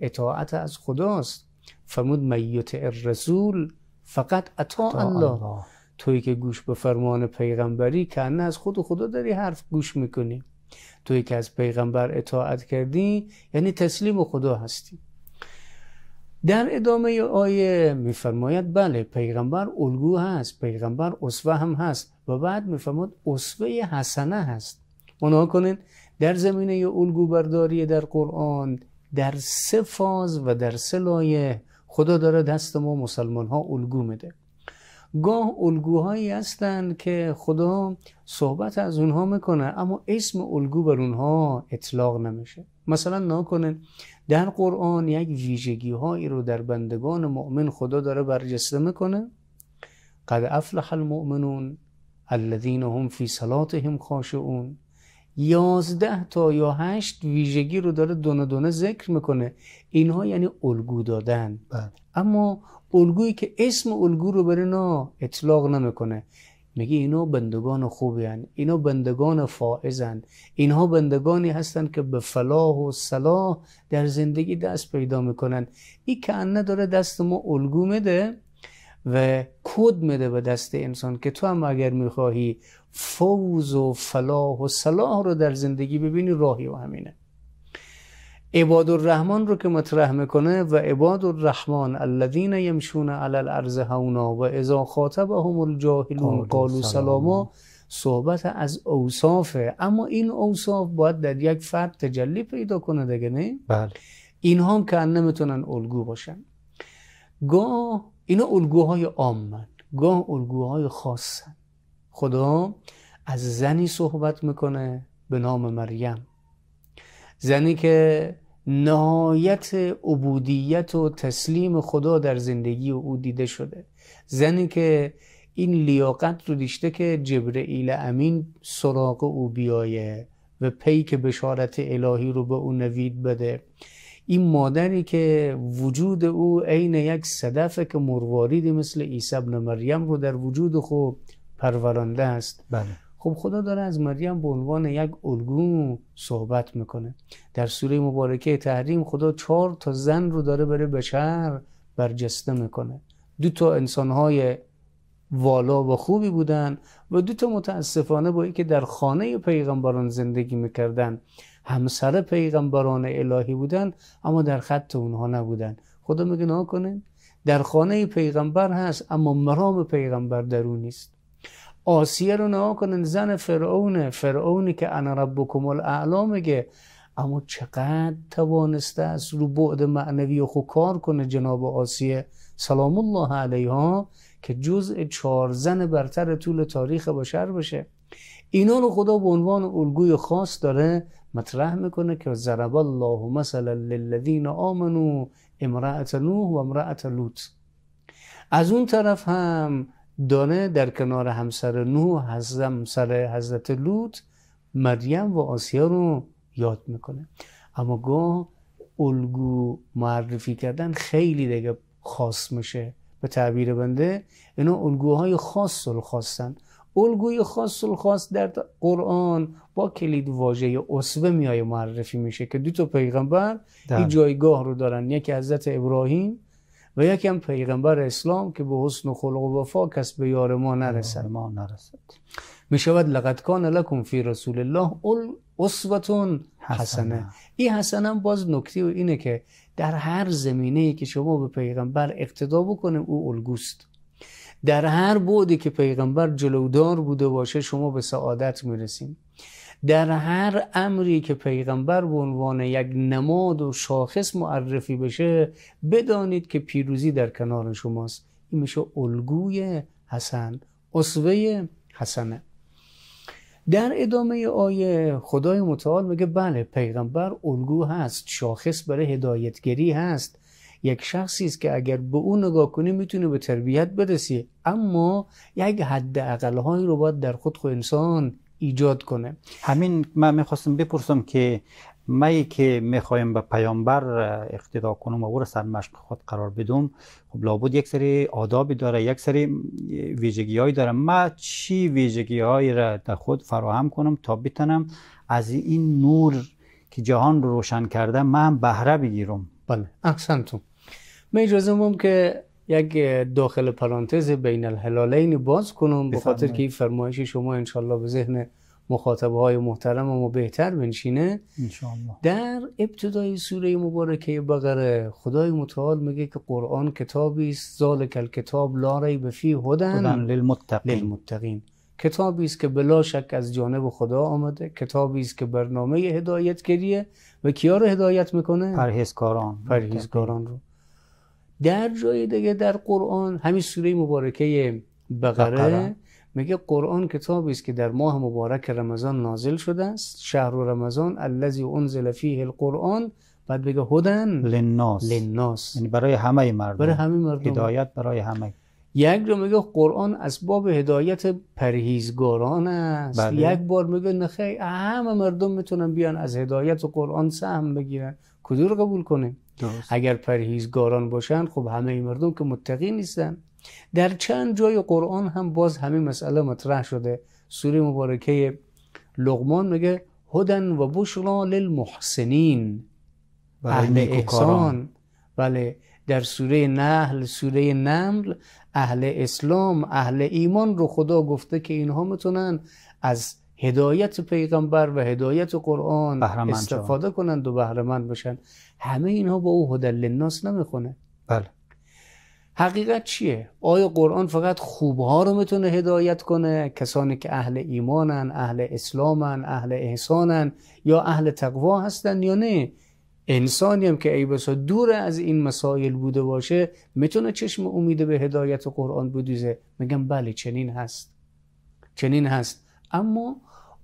اطاعت از خداست فرمود میت الرسول فقط اطاع الله توی که گوش به فرمان پیغمبری کنه از خود و خدا داری حرف گوش میکنی توی که از پیغمبر اطاعت کردی یعنی تسلیم خدا هستی در ادامه آیه میفرماید بله پیغمبر الگو هست پیغمبر اسوه هم هست و بعد میفرماد اسوه حسنه هست اونا کنین در زمینه الگو برداری در قرآن در سه فاز و در سه خدا داره دست ما مسلمان ها الگو میده گاه الگوهایی هستند که خدا صحبت از اونها میکنه اما اسم الگو بر اونها اطلاق نمیشه مثلا ناکنه در قرآن یک ویژگی هایی رو در بندگان مؤمن خدا داره برجسته میکنه قد افلح المؤمنون الذين هم فی صلاتهم خاشعون یازده تا یا هشت ویژگی رو داره دونه دونه ذکر میکنه اینها یعنی الگو دادن بله. اما الگویی که اسم الگو رو بر اینا اطلاق نمیکنه میگه اینا بندگان خوبی هن. اینا بندگان فائزن اینها بندگانی هستند که به فلاح و صلاح در زندگی دست پیدا میکنن این که داره دست ما الگو میده و کود میده به دست انسان که تو هم اگر میخواهی فوز و فلاح و صلاح رو در زندگی ببینی راهی و همینه عباد الرحمن رو که مطرح میکنه و عباد الرحمن الذین یمشون علی الارض هونا و اذا خاطبهم الجاهلون قالوا سلاما صحبت از اوصافه اما این اوصاف باید در یک فرد تجلی پیدا کنه دیگه نه بله اینها هم که نمیتونن الگو باشن گاه اینا الگوهای عامن گاه الگوهای خاصن خدا از زنی صحبت میکنه به نام مریم زنی که نهایت عبودیت و تسلیم خدا در زندگی او دیده شده زنی که این لیاقت رو دیشته که جبرئیل امین سراغ او بیایه و پیک بشارت الهی رو به او نوید بده این مادری که وجود او عین یک صدفه که مرواریدی مثل عیسی ابن مریم رو در وجود خود پرورانده است بله. خب خدا داره از مریم به عنوان یک الگو صحبت میکنه در سوره مبارکه تحریم خدا چهار تا زن رو داره بره بشر برجسته میکنه دو تا انسانهای والا و خوبی بودن و دو تا متاسفانه با که در خانه پیغمبران زندگی میکردن همسر پیغمبران الهی بودن اما در خط اونها نبودن خدا میگه نا کنه در خانه پیغمبر هست اما مرام پیغمبر در اون نیست آسیه رو نها کنن زن فرعونه فرعونی که انا ربکم الاعلا میگه اما چقدر توانسته است رو بعد معنوی خود کار کنه جناب آسیه سلام الله علیها که جزء چهار زن برتر طول تاریخ بشر بشه اینا رو خدا به عنوان الگوی خاص داره مطرح میکنه که ضرب الله مثلا للذین آمنو امرأت نوح و امرأت لوت از اون طرف هم دانه در کنار همسر نوح همسر حضرت لوت مریم و آسیا رو یاد میکنه اما گاه الگو معرفی کردن خیلی دیگه خاص میشه به تعبیر بنده اینا الگوهای خاص رو خواستن الگوی خاص خاص در قرآن با کلید واژه اسوه میای معرفی میشه که دو تا پیغمبر این بله. جایگاه رو دارن یکی حضرت ابراهیم و یکی هم پیغمبر اسلام که به حسن خلق و وفا کس به یار ما نرسد ما نرسد می شود لقد کان لکم فی رسول الله اسوتون حسنه این حسنه باز نکته اینه که در هر زمینه ای که شما به پیغمبر اقتدا بکنه او الگوست در هر بودی که پیغمبر جلودار بوده باشه شما به سعادت میرسیم در هر امری که پیغمبر به عنوان یک نماد و شاخص معرفی بشه بدانید که پیروزی در کنار شماست این میشه الگوی حسن اصوه حسنه در ادامه آیه خدای متعال میگه بله پیغمبر الگو هست شاخص برای هدایتگری هست یک شخصی است که اگر به اون نگاه کنی میتونه به تربیت برسی اما یک حد اقلهایی رو باید در خود خود انسان ایجاد کنه همین من میخواستم بپرسم که مایی که میخوایم به پیامبر اقتدا کنم و او را سرمشق خود قرار بدم خب لابد یک سری آدابی داره یک سری ویژگی هایی داره ما چی ویژگی هایی را در خود فراهم کنم تا بتنم از این نور که جهان رو روشن کرده من بهره بگیرم بله احسنتون من اجازه که یک داخل پرانتز بین الهلالین باز کنم به خاطر که این فرمایش شما انشالله به ذهن مخاطبه های محترم ما بهتر بنشینه الله. در ابتدای سوره مبارکه بقره خدای متعال میگه که قرآن کتابی است ذالک الکتاب لا ریب فیه هدن للمتقین للمتقین کتابی است که بلا شک از جانب خدا آمده کتابی است که برنامه هدایت گریه و کیا رو هدایت میکنه پرهیزکاران پرهیزکاران رو در جای دیگه در قرآن همین سوره مبارکه بقره, میگه قرآن کتابی است که در ماه مبارک رمضان نازل شده است شهر رمضان الذي انزل فیه القرآن بعد بگه هدن للناس للناس یعنی برای همه مردم برای همه مردم هدایت برای همه یک رو میگه قرآن اسباب هدایت پرهیزگاران است بله. یک بار میگه نخی همه مردم میتونن بیان از هدایت و قرآن سهم بگیرن کدور قبول کنیم اگر پرهیزگاران باشند خب همه این مردم که متقی نیستن در چند جای قرآن هم باز همین مسئله مطرح شده سوره مبارکه لغمان میگه هدن و بشرا للمحسنین اهل احسان بله در سوره نحل سوره نمل اهل اسلام اهل ایمان رو خدا گفته که اینها میتونن از هدایت پیغمبر و هدایت قرآن استفاده کنند و بهرمند بشن همه اینها با او هدل للناس نمیخونه بله حقیقت چیه آیا قرآن فقط خوبها رو میتونه هدایت کنه کسانی که اهل ایمانن اهل اسلامن اهل احسانن یا اهل تقوا هستن یا نه انسانی هم که ای بسا دور از این مسائل بوده باشه میتونه چشم امید به هدایت قرآن بودیزه؟ میگم بله چنین هست چنین هست اما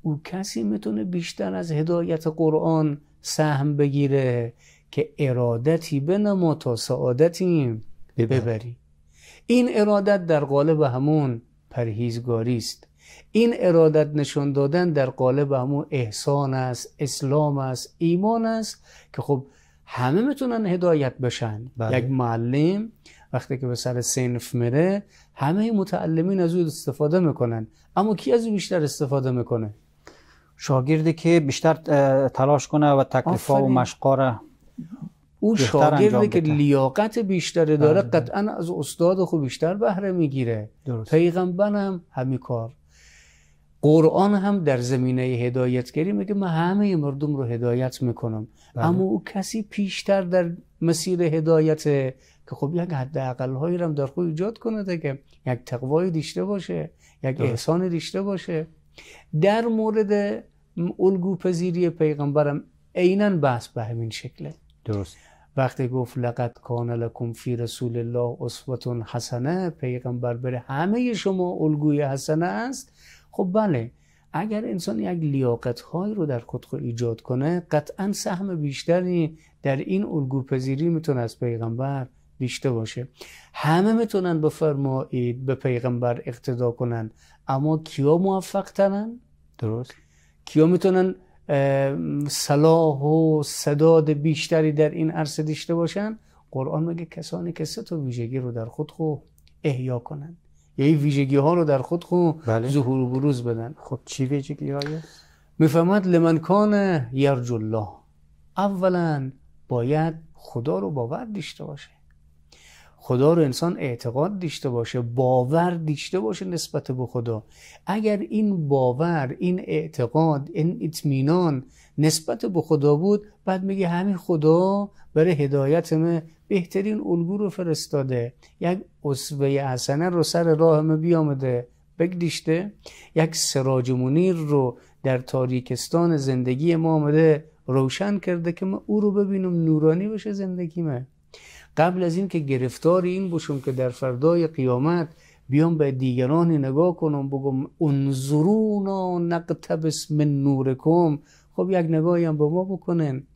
او کسی میتونه بیشتر از هدایت قرآن سهم بگیره که ارادتی نما تا سعادتیم ببری این ارادت در قالب همون پرهیزگاری است این ارادت نشان دادن در قالب همون احسان است اسلام است ایمان است که خب همه میتونن هدایت بشن بله. یک معلم وقتی که به سر سنف میره همه متعلمین از او استفاده میکنن اما کی از او بیشتر استفاده میکنه شاگردی که بیشتر تلاش کنه و تکلیف و مشقا او شاگردی که لیاقت بیشتری بله، داره بله. قطعا از استاد خوب بیشتر بهره میگیره پیغمبر هم همین کار قرآن هم در زمینه هدایتگری میگه من همه مردم رو هدایت میکنم بله. اما او کسی پیشتر در مسیر هدایت که خب یک حد هایی هم در خود ایجاد کنه که یک تقوای داشته باشه یک احسان داشته باشه در مورد الگو پذیری پیغمبرم عینا بحث به همین شکله درست وقتی گفت لقد کان لکم فی رسول الله اسوه حسنه پیغمبر بره همه شما الگوی حسنه است خب بله اگر انسان یک لیاقت های رو در خود ایجاد کنه قطعا سهم بیشتری در این الگو پذیری میتونه از پیغمبر داشته باشه همه میتونن بفرمایید به پیغمبر اقتدا کنن اما کیا موفق ترن درست کیا میتونن صلاح و صداد بیشتری در این عرصه داشته باشند قرآن مگه کسانی که سه تا ویژگی رو در خود خو احیا کنند یعنی ویژگی ها رو در خود خو بله. ظهور و بروز بدن خب چی ویژگی هایی میفهمد لمن کان یرج الله اولا باید خدا رو باور داشته باشه خدا رو انسان اعتقاد داشته باشه باور داشته باشه نسبت به خدا اگر این باور این اعتقاد این اطمینان نسبت به خدا بود بعد میگه همین خدا برای هدایت بهترین الگو رو فرستاده یک اسوه حسنه رو سر راه همه بیامده بگدیشته یک سراج منیر رو در تاریکستان زندگی ما آمده روشن کرده که ما او رو ببینم نورانی بشه زندگیمه قبل از اینکه گرفتار این باشم که در فردای قیامت بیام به دیگران نگاه کنم بگم انظرونا نقتبس من نورکم خب یک نگاهی هم به ما بکنن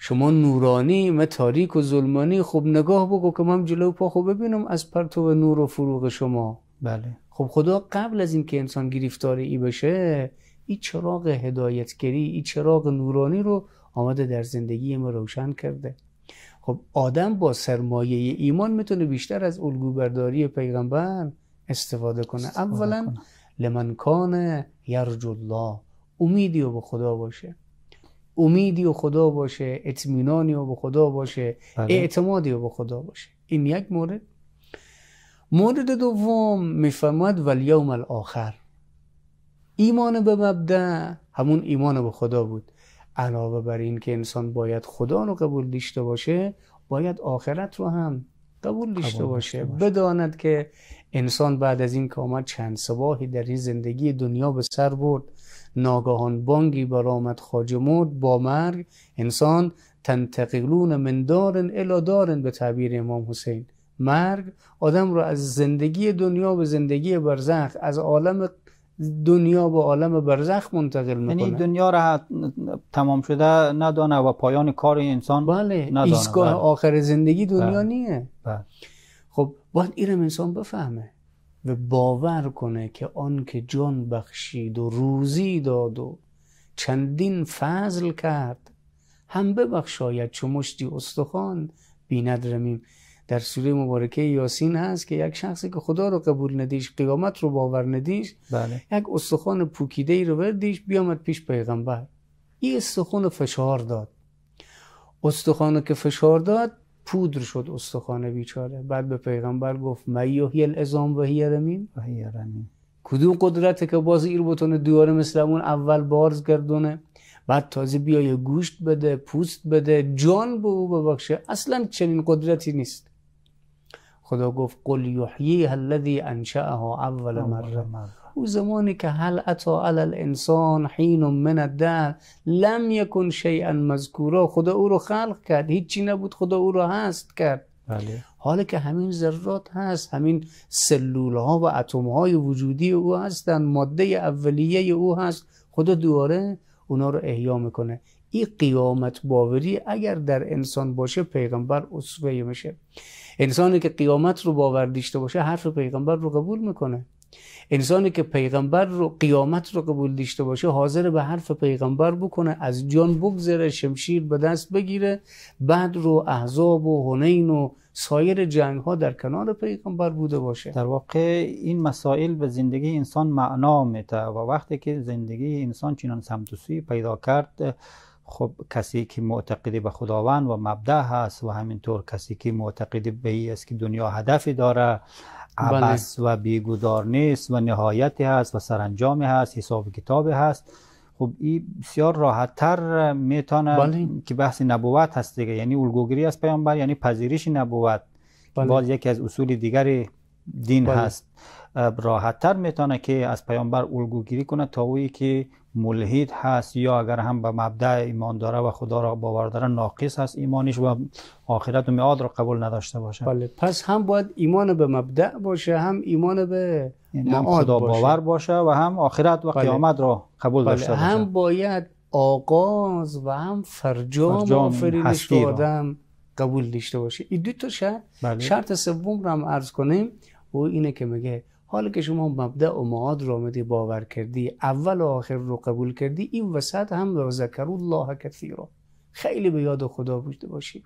شما نورانی من تاریک و ظلمانی خب نگاه بگو که من جلو پا خوب ببینم از پرتو نور و فروغ شما بله خب خدا قبل از اینکه انسان گرفتار ای بشه این چراغ هدایتگری این چراغ نورانی رو آمده در زندگی ما روشن کرده خب آدم با سرمایه ایمان میتونه بیشتر از الگوبرداری پیغمبر استفاده کنه استفاده اولا کنه. لمن کان یرجو الله امیدی و به خدا باشه امیدی و خدا باشه اطمینانی و به خدا باشه بله. اعتمادی و به خدا باشه این یک مورد مورد دوم میفهمد و الاخر ایمان به مبدع همون ایمان به خدا بود علاوه بر این که انسان باید خدا رو قبول داشته باشه باید آخرت رو هم قبول داشته باشه. بداند که انسان بعد از این که آمد چند سباهی در این زندگی دنیا به سر برد ناگهان بانگی بر آمد مرد با مرگ انسان تنتقلون من دارن الا دارن به تعبیر امام حسین مرگ آدم رو از زندگی دنیا به زندگی برزخ از عالم دنیا با عالم برزخ منتقل میکنه یعنی دنیا را تمام شده ندانه و پایان کار انسان بله ندانه. بله. آخر زندگی بله. دنیا نیه بله. خب باید این انسان بفهمه و باور کنه که آن که جان بخشید و روزی داد و چندین فضل کرد هم ببخشاید چو مشتی استخوان بیند رمیم در سوره مبارکه یاسین هست که یک شخصی که خدا رو قبول ندیش قیامت رو باور ندیش بله. یک استخوان پوکیده ای رو بردیش بیامد پیش پیغمبر این استخوان فشار داد استخوان که فشار داد پودر شد استخوان بیچاره بعد به پیغمبر گفت میوهی الازام و هی و هی کدوم قدرته که باز ایر بتونه دیوار مثل اون اول بارز گردونه بعد تازه بیای گوشت بده پوست بده جان به او ببخشه اصلا چنین قدرتی نیست خدا گفت قل یحییها الذی انشأه اول مره او زمانی که هل اتا علی الانسان حین من الدهر لم یکن شیئا مذکورا خدا او رو خلق کرد هیچی نبود خدا او رو هست کرد بله. حالا که همین ذرات هست همین سلول ها و اتم های وجودی او هستن ماده اولیه او هست خدا دوباره اونا رو احیا میکنه این قیامت باوری اگر در انسان باشه پیغمبر اسوه میشه انسانی که قیامت رو باور داشته باشه حرف پیغمبر رو قبول میکنه انسانی که پیغمبر رو قیامت رو قبول داشته باشه حاضر به حرف پیغمبر بکنه از جان بگذره شمشیر به دست بگیره بعد رو احزاب و هنین و سایر جنگ ها در کنار پیغمبر بوده باشه در واقع این مسائل به زندگی انسان معنا میده و وقتی که زندگی انسان چنان سمت و پیدا کرد خب کسی که معتقد به خداوند و مبدع هست و همینطور کسی که معتقد به این است که دنیا هدفی داره بله. عبس و بیگودار نیست و نهایتی هست و سرانجامی هست حساب کتابی هست خب این بسیار راحت تر میتونه بله. که بحث نبوت هست دیگه یعنی الگوگری از پیامبر یعنی پذیرش نبوت بله. باز یکی از اصول دیگر دین بله. هست راحت تر میتونه که از پیامبر الگوگیری کنه تا اویی که ملحد هست یا اگر هم به مبدع ایمان داره و خدا را باور داره ناقص هست ایمانش و آخرت و میاد را قبول نداشته باشه بله پس هم باید ایمان به مبدع باشه هم ایمان به یعنی هم خدا باور باشه و هم آخرت و بله. قیامت را قبول بله، داشته باشه هم باید آغاز و هم فرجام, فرجام آفرینش آدم قبول داشته باشه این دو تا شرط بله. شرط سوم را هم عرض کنیم و اینه که میگه حالا که شما مبدع و معاد را آمدی باور کردی اول و آخر رو قبول کردی این وسط هم و ذکر الله کثیرا خیلی به یاد خدا بوده باشی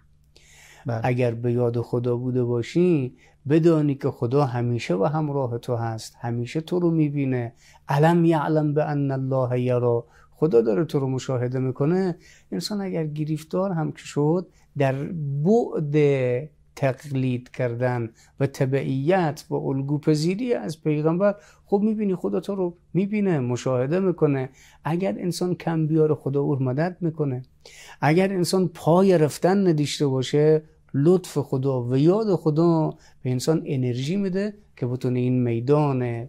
بله. اگر به یاد خدا بوده باشی بدانی که خدا همیشه و همراه تو هست همیشه تو رو میبینه علم یعلم به ان الله یرا خدا داره تو رو مشاهده میکنه انسان اگر گریفتار هم که شد در بعد تقلید کردن و طبعیت و الگو پذیری از پیغمبر خب میبینی خدا تو رو میبینه مشاهده میکنه اگر انسان کم بیار خدا او مدد میکنه اگر انسان پای رفتن ندیشته باشه لطف خدا و یاد خدا به انسان انرژی میده که بتونه این میدان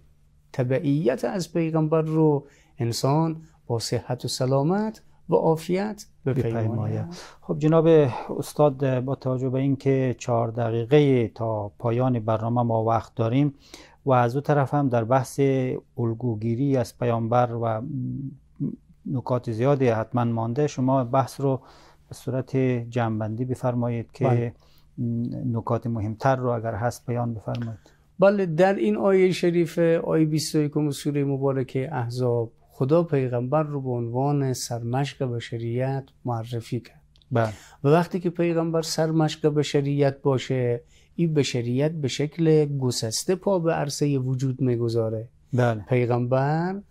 تبعیت از پیغمبر رو انسان با صحت و سلامت و عافیت خب جناب استاد با توجه به اینکه چهار دقیقه تا پایان برنامه ما وقت داریم و از او طرف هم در بحث الگوگیری از پیامبر و نکات زیادی حتما مانده شما بحث رو به صورت جنبندی بفرمایید که بله. نکات مهمتر رو اگر هست بیان بفرمایید بله در این آیه شریف آیه 21 سوره مبارکه احزاب خدا پیغمبر رو به عنوان سرمشق بشریت معرفی کرد بله. و وقتی که پیغمبر سرمشق بشریت باشه این بشریت به شکل گسسته پا به عرصه وجود میگذاره بله. پیغمبر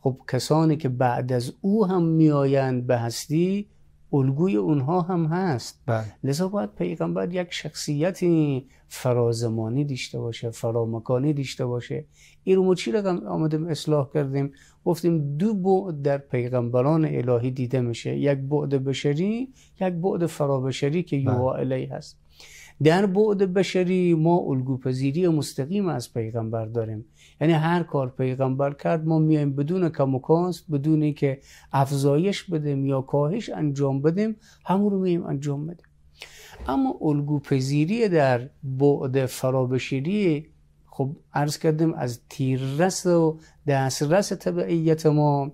خب کسانی که بعد از او هم میآیند به هستی الگوی اونها هم هست بله. لذا باید پیغمبر یک شخصیتی فرازمانی داشته باشه فرامکانی داشته باشه این رو چی رقم آمدیم اصلاح کردیم گفتیم دو بعد در پیغمبران الهی دیده میشه یک بعد بشری یک بعد فرابشری که یوا بله. الی هست در بعد بشری ما الگوپذیری مستقیم از پیغمبر داریم یعنی هر کار پیغمبر کرد ما میایم بدون کم و کاست بدون اینکه افزایش بدیم یا کاهش انجام بدیم همون رو میایم انجام بدیم اما الگوپذیری در بعد فرابشری خب عرض کردیم از تیررس و دسترس طبعیت ما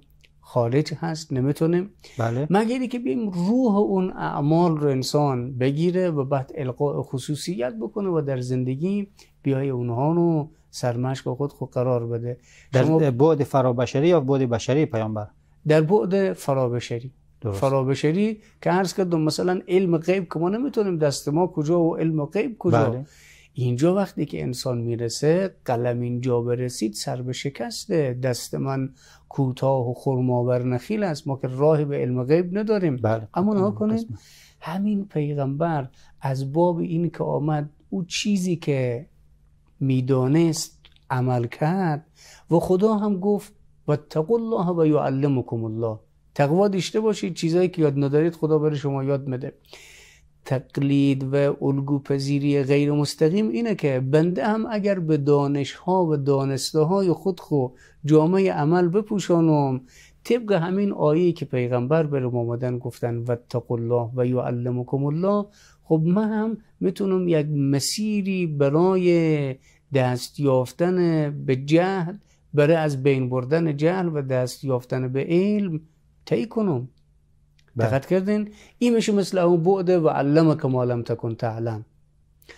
خارج هست نمیتونیم بله. مگر که بیم روح اون اعمال رو انسان بگیره و بعد القاء خصوصیت بکنه و در زندگی بیای اونها رو سرمشق با خود خود قرار بده در شما... بعد فرابشری یا بعد بشری پیامبر در بعد فرابشری درست. فرابشری که عرض کردم مثلا علم غیب که ما نمیتونیم دست ما کجا و علم غیب کجا بله. اینجا وقتی که انسان میرسه قلم اینجا برسید سر به شکسته دست من کوتاه و خرماور نخیل است ما که راهی به علم غیب نداریم بله. اما نها بله، کنید همین پیغمبر از باب این که آمد او چیزی که میدانست عمل کرد و خدا هم گفت و الله و یعلمکم الله تقوا داشته باشید چیزایی که یاد ندارید خدا بر شما یاد میده تقلید و الگو پذیری غیر مستقیم اینه که بنده هم اگر به دانش ها و دانسته های خود خو جامعه عمل بپوشانم طبق همین آیه که پیغمبر برم آمدن گفتن و الله و یعلمکم الله خب من هم میتونم یک مسیری برای دست یافتن به جهل برای از بین بردن جهل و دست یافتن به علم طی کنم بله. دقت کردین این میشه مثل اون بعده و علم ما مالم تکن تعلم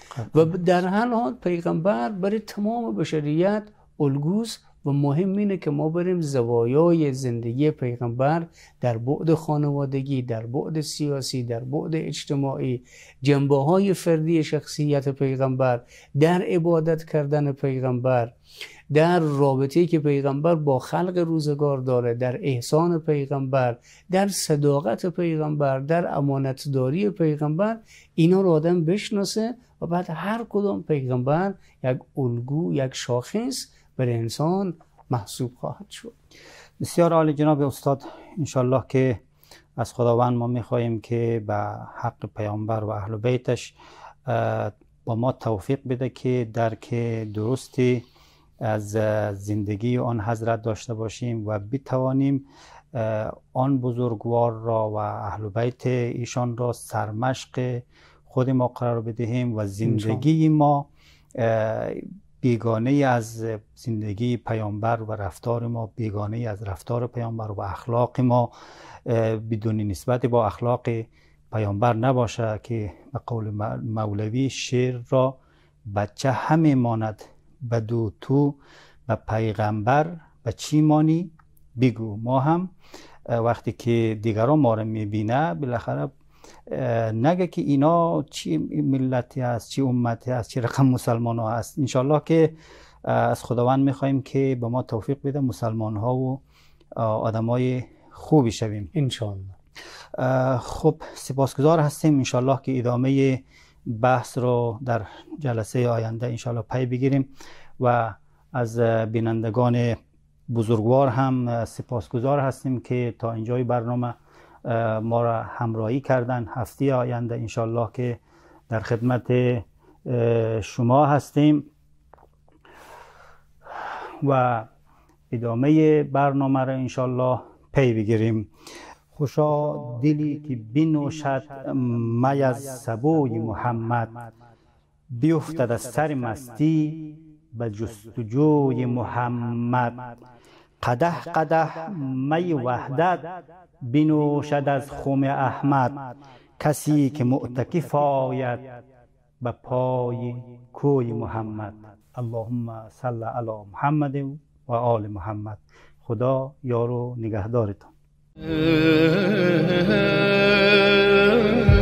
خب. و در هر حال پیغمبر برای تمام بشریت الگوس و مهم اینه که ما بریم زوایای زندگی پیغمبر در بعد خانوادگی در بعد سیاسی در بعد اجتماعی جنبه های فردی شخصیت پیغمبر در عبادت کردن پیغمبر در رابطه‌ای که پیغمبر با خلق روزگار داره در احسان پیغمبر در صداقت پیغمبر در امانتداری پیغمبر اینا رو آدم بشناسه و بعد هر کدام پیغمبر یک الگو یک شاخص بر انسان محسوب خواهد شد بسیار عالی جناب استاد انشالله که از خداوند ما میخواهیم که به حق پیامبر و اهل بیتش با ما توفیق بده که درک درستی از زندگی آن حضرت داشته باشیم و بتوانیم آن بزرگوار را و اهل بیت ایشان را سرمشق خود ما قرار بدهیم و زندگی ما بیگانه از زندگی پیامبر و رفتار ما بیگانه از رفتار پیامبر و اخلاق ما بدون نسبت با اخلاق پیامبر نباشه که به قول مولوی شعر را بچه همه ماند دو، تو و پیغمبر به چی مانی بگو ما هم وقتی که دیگران ما رو میبینه بالاخره نگه که اینا چی ملتی هست چی امتی هست چی رقم مسلمان ها هست انشالله که از خداوند میخوایم که به ما توفیق بده مسلمان ها و آدم های خوبی شویم انشالله خب سپاسگزار هستیم انشالله که ادامه بحث رو در جلسه آینده انشالله پی بگیریم و از بینندگان بزرگوار هم سپاسگزار هستیم که تا اینجای برنامه ما را همراهی کردن هفته آینده انشالله که در خدمت شما هستیم و ادامه برنامه را انشالله پی بگیریم خوشا دلی که بنوشد می از سبوی محمد بیفتد از سر مستی به جستجوی محمد قده قده می وحدت بنوشد از خوم احمد کسی که معتکف آید به پای کوی محمد اللهم صل علی محمد و آل محمد خدا یارو نگهدارتان Uh,